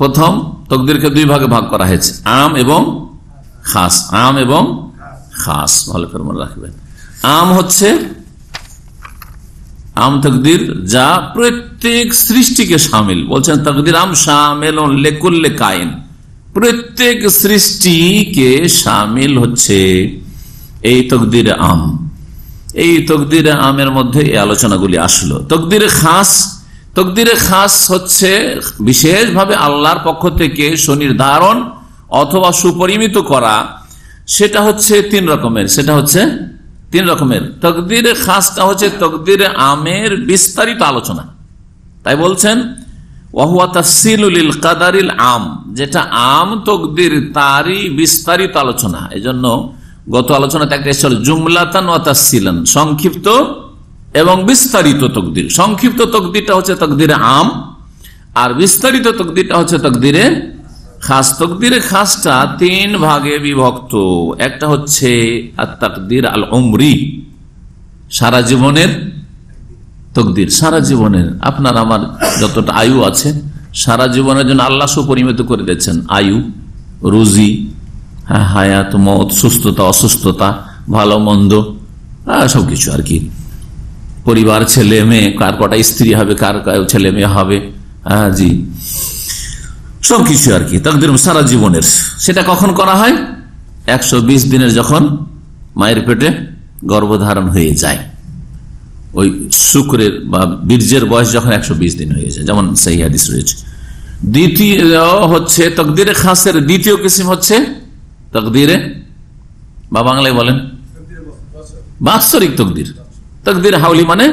প্রথম তকদিরকে দুই ভাগে ভাগ করা হয়েছে আম এবং খাস আম এবং খাস ভালো করে মনে রাখবেন আম হচ্ছে আম তকদির যা প্রত্যেক সৃষ্টিকে সামিল বলছেন তকদির আম সামেল লেকুল্লে কাইন প্রত্যেক সৃষ্টিকে সামিল হচ্ছে এই তকদির আম এই তকদির আমের মধ্যে এই আলোচনাগুলি আসলো তকদির খাস তকদিরে খাস হচ্ছে বিশেষভাবে আল্লাহর পক্ষ থেকে সুনির্ধারণ অথবা সুপরিমিত করা সেটা হচ্ছে তিন রকমের সেটা হচ্ছে তিন রকমের তকদিরে খাসটা হচ্ছে তকদিরে আমের বিস্তারিত আলোচনা তাই বলছেন কাদারিল আম যেটা আম তকদির তারই বিস্তারিত আলোচনা এজন্য গত আলোচনাতে একটা জুমলাতান ও তাসিলান সংক্ষিপ্ত এবং বিস্তারিত তকদির সংক্ষিপ্ত তকদিরটা হচ্ছে তকদিরে আম আর বিস্তারিত তকদিরটা হচ্ছে তকদিরে খাস তকদিরে খাসটা তিন ভাগে বিভক্ত একটা হচ্ছে আত্মাকদির আল অমরি সারা জীবনের তকদির সারা জীবনের আপনার আমার যতটা আয়ু আছে সারা জীবনের জন্য আল্লাহ সুপরিমিত করে দিয়েছেন আয়ু রুজি হ্যাঁ, হায়াত মত সুস্থতা অসুস্থতা ভালো মন্দ সবকিছু আর কি পরিবার ছেলে মেয়ে কার কটা স্ত্রী হবে কার ছেলে মেয়ে হবে হ্যাঁ জি সবকিছু আর কি তাদের সারা জীবনের সেটা কখন করা হয় একশো দিনের যখন মায়ের পেটে গর্ভধারণ হয়ে যায় ওই শুক্রের বা বীর্যের বয়স যখন একশো দিন হয়ে যায় যেমন সেই হাদিস রয়েছে দ্বিতীয় হচ্ছে তকদিরে খাসের দ্বিতীয় কিসিম হচ্ছে তকদিরে বা বাংলায় বলেন বাৎসরিক তকদির তকদির হাউলি মানে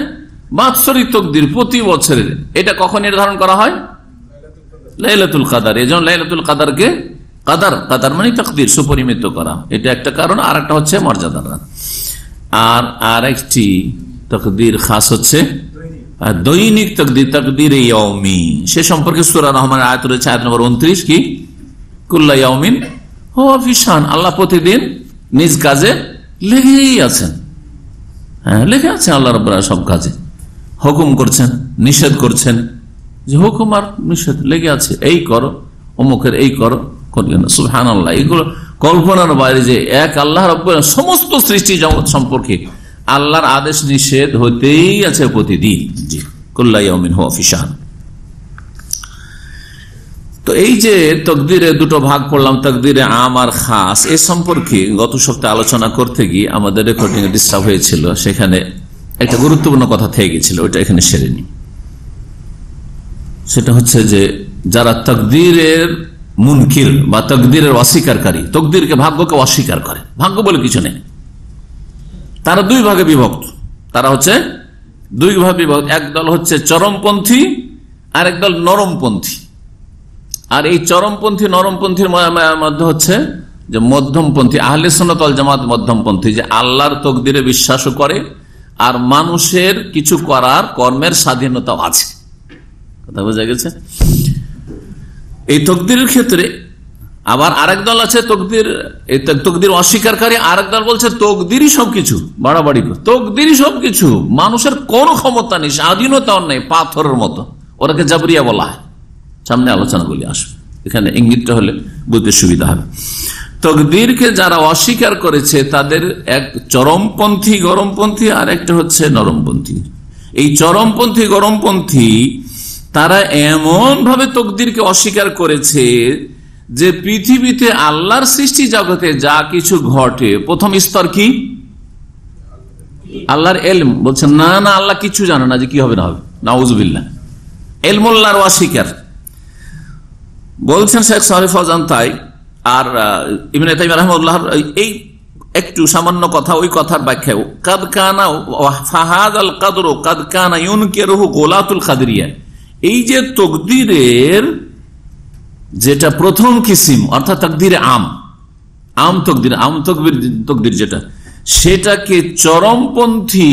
বাৎসরিক তকদির প্রতি বছরের এটা কখন নির্ধারণ করা হয় লাইলাতুল কাদার এই জন্য লাইলাতুল কাদারকে কাদার কাদার মানে তকদির সুপরিমিত করা এটা একটা কারণ আর একটা হচ্ছে মর্যাদার আর আর একটি তকদির খাস হচ্ছে দৈনিক তকদির তকদির ইয়মি সে সম্পর্কে সুরা রহমান আয়াত রয়েছে আয়াত নম্বর উনত্রিশ কি কুল্লা ইয়মিন ও ফিসান আল্লাহ প্রতিদিন নিজ কাজে লেগেই আছেন হ্যাঁ, লেখা আছে আল্লাহ রব সব কাজে হুকুম করছেন নিষেধ করছেন যে হুকুম আর নিষেধ লেগে আছে এই করো অমুকের এই করো করবে না সুহান আল্লাহ এইগুলো কল্পনার বাইরে যে এক আল্লাহ রব সমস্ত সৃষ্টি জগৎ সম্পর্কে আল্লাহর আদেশ নিষেধ হতেই আছে প্রতিদিন জি কল্লাইমিন হওয়া ফিসান তো এই যে তকদিরে দুটো ভাগ পড়লাম তকদিরে আম আর খাস এ সম্পর্কে গত সপ্তাহে আলোচনা করতে গিয়ে আমাদের রেকর্ডিং ডিস্টার্ব হয়েছিল সেখানে একটা গুরুত্বপূর্ণ কথা থেকে গেছিল ওইটা এখানে সেরেনি সেটা হচ্ছে যে যারা তকদিরের মুনকির বা তকদিরের অস্বীকারী তকদিরকে ভাগ্যকে অস্বীকার করে ভাগ্য বলে কিছু নেই তারা দুই ভাগে বিভক্ত তারা হচ্ছে দুই ভাগে বিভক্ত একদল হচ্ছে চরমপন্থী আর একদল নরমপন্থী আর এই চরমপন্থী নরমপন্থীর মধ্যে হচ্ছে যে মধ্যমপন্থী আহলে সনতল জামাত মধ্যমপন্থী যে আল্লাহর তকদিরে বিশ্বাসও করে আর মানুষের কিছু করার কর্মের স্বাধীনতাও আছে কথা বোঝা গেছে এই তকদির ক্ষেত্রে আবার আরেক দল আছে তকদির তকদির অস্বীকারী আরেক দল বলছে তকদিরই সবকিছু বাড়াবাড়ি তকদিরই সবকিছু মানুষের কোনো ক্ষমতা নেই স্বাধীনতাও নেই পাথরের মতো ওরাকে জাবরিয়া বলা হয় সামনে আলোচনাগুলি আসবে এখানে ইঙ্গিতটা হলে বুঝতে সুবিধা হবে তকদিরকে যারা অস্বীকার করেছে তাদের এক চরমপন্থী গরমপন্থী আর একটা হচ্ছে নরমপন্থী এই চরমপন্থী গরমপন্থী তারা এমন ভাবে তকদিরকে অস্বীকার করেছে যে পৃথিবীতে আল্লাহর সৃষ্টি জগতে যা কিছু ঘটে প্রথম স্তর কি আল্লাহর এলম বলছেন না না আল্লাহ কিছু জানে না যে কি হবে না হবে নাউজবিল্লা এলমুল্লাহর অস্বীকার বলছেন শেখ সাহেব ফজান তাই আর ইমিন এই একটু সামান্য কথা ওই কথার ব্যাখ্যাও কাদ কানা ফাহাদ আল কাদর কাদ কানা ইউন গোলাতুল কাদরিয়া এই যে তকদিরের যেটা প্রথম কিসিম অর্থাৎ তকদির আম আম তকদির আম তকবির তকদির যেটা সেটাকে চরমপন্থী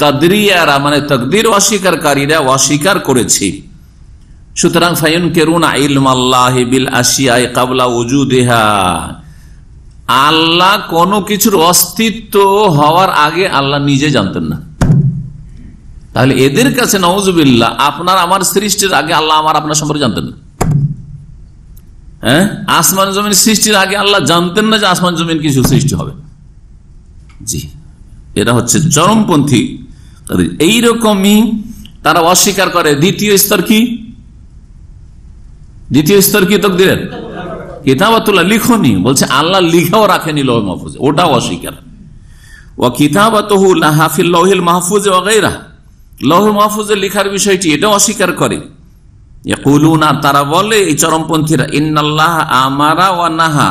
কাদরিয়ারা মানে তকদির অস্বীকারীরা অস্বীকার করেছে সুতরাং ফাইন কেরুন ইলমাল্লাহ বিল আসিয়ায় কাবলা উজুদেহা আল্লাহ কোন কিছুর অস্তিত্ব হওয়ার আগে আল্লাহ নিজে জানতেন না তাহলে এদের কাছে নওয়াজবিল্লা আপনার আমার সৃষ্টির আগে আল্লাহ আমার আপনার সম্পর্কে জানতেন না হ্যাঁ আসমান জমিন সৃষ্টির আগে আল্লাহ জানতেন না যে আসমান জমিন কিছু সৃষ্টি হবে জি এটা হচ্ছে চরমপন্থী এইরকমই তারা অস্বীকার করে দ্বিতীয় স্তর কি দ্বিতীয় স্তর কি তক দিলেন কিতাবাতুল্লাহ লিখনি বলছে আল্লাহ লিখাও রাখেনি লহ মাহফুজ ওটাও অস্বীকার ও কিতাবাতহু লাহাফিল লহিল মাহফুজ ওগাইরা লহ মাহফুজের লিখার বিষয়টি এটাও অস্বীকার করে আর তারা বলে এই চরমপন্থীরা ইন্নাল্লাহ আমারা ওয়া নাহা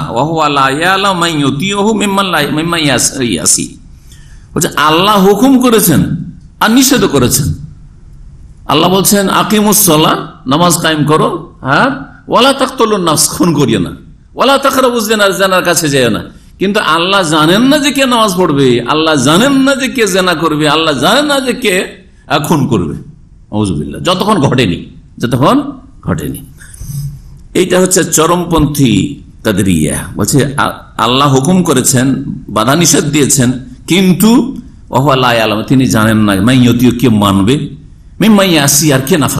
ইয়াসি বলছে আল্লাহ হুকুম করেছেন আর নিষেধ করেছেন আল্লাহ বলছেন আকিমুসলা নামাজ কায়েম করো হ্যাঁ ওলা তাকতল নাফস খুন করিও না ওলা তাকরা বুঝলেন আর জানার কাছে না কিন্তু আল্লাহ জানেন না যে কে নামাজ পড়বে আল্লাহ জানেন না যে কে জেনা করবে আল্লাহ জানেন না যে কে খুন করবে যতক্ষণ ঘটেনি যতক্ষণ ঘটেনি এইটা হচ্ছে চরমপন্থী ইয়া বলছে আল্লাহ হুকুম করেছেন বাধা নিষেধ দিয়েছেন কিন্তু ওহ আল্লাহ আলম তিনি জানেন না মাইয়তীয় কে মানবে মাইয়া আসি আর কে নাফা